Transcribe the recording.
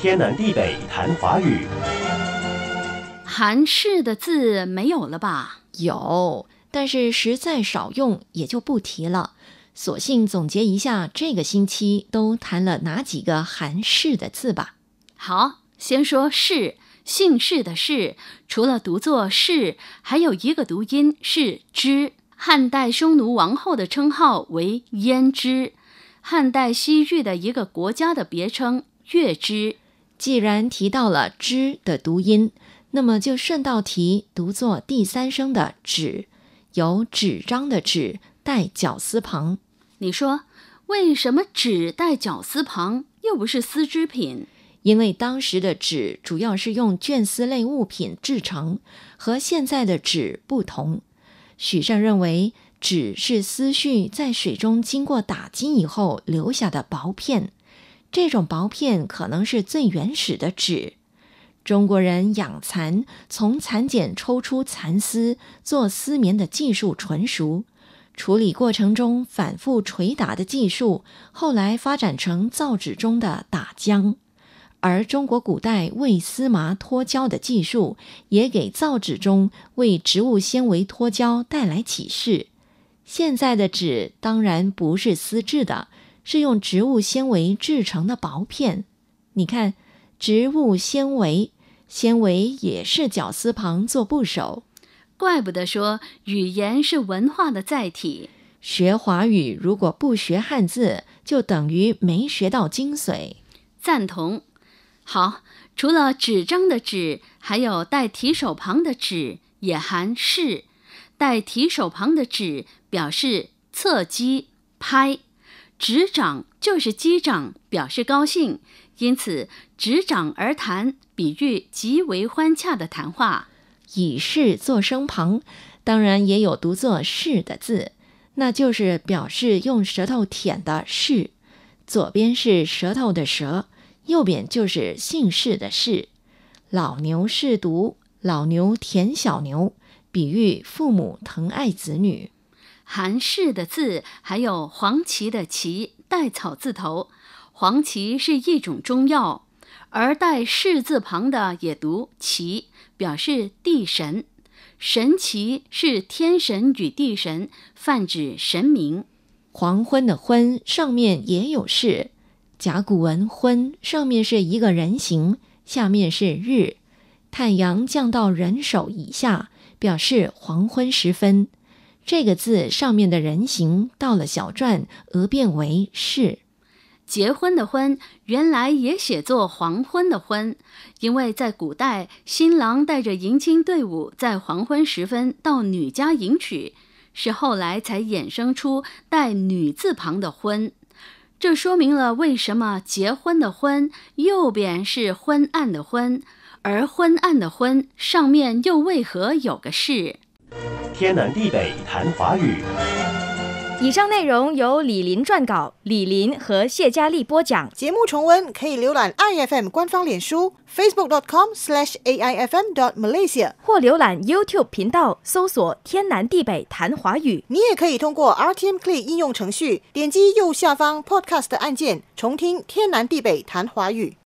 天南地北谈华语，韩式的字没有了吧？有，但是实在少用，也就不提了。索性总结一下这个星期都谈了哪几个韩式的字吧。好，先说“氏”，姓氏的“氏”，除了读作“氏”，还有一个读音是“之”。汉代匈奴王后的称号为“阏之”，汉代西域的一个国家的别称“月之”。既然提到了“纸”的读音，那么就顺道提读作第三声的“纸”，有纸张的“纸”，带绞丝旁。你说为什么纸带绞丝旁又不是丝织品？因为当时的纸主要是用绢丝类物品制成，和现在的纸不同。许慎认为，纸是丝絮在水中经过打击以后留下的薄片。这种薄片可能是最原始的纸。中国人养蚕，从蚕茧抽出蚕丝做丝棉的技术纯熟，处理过程中反复捶打的技术后来发展成造纸中的打浆。而中国古代为丝麻脱胶的技术也给造纸中为植物纤维脱胶带来启示。现在的纸当然不是丝制的。是用植物纤维制成的薄片。你看，植物纤维，纤维也是绞丝旁做部首，怪不得说语言是文化的载体。学华语如果不学汉字，就等于没学到精髓。赞同。好，除了纸张的纸，还有带提手旁的纸也含是，带提手旁的纸表示侧击拍。执掌就是击掌，表示高兴，因此执掌而谈，比喻极为欢洽的谈话。以事作声旁，当然也有读作“示”的字，那就是表示用舌头舔的“示”。左边是舌头的“舌”，右边就是姓氏的“氏”。老牛嗜犊，老牛舔小牛，比喻父母疼爱子女。氏的字，还有“黄芪”的“芪”带草字头。黄芪是一种中药，而带“氏字旁的也读“芪”，表示地神。神奇是天神与地神，泛指神明。黄昏的“昏”上面也有“士”。甲骨文“昏”上面是一个人形，下面是日，太阳降到人手以下，表示黄昏时分。这个字上面的人形到了小篆，而变为“是”。结婚的“婚”原来也写作“黄昏”的“昏”，因为在古代，新郎带着迎亲队伍在黄昏时分到女家迎娶，是后来才衍生出带女字旁的“昏”。这说明了为什么结婚的“婚”右边是“昏暗”的“昏”，而“昏暗”的“昏”上面又为何有个“是”。天南地北谈华语。以上内容由李林撰稿，李林和谢佳丽播讲。节目重温可以浏览 i f m 官方脸书 facebook com slash a i f m dot malaysia 或浏览 YouTube 频道，搜索“天南地北谈华语”。你也可以通过 R T M c l a 应用程序点击右下方 Podcast 按键，重听“天南地北谈华语”。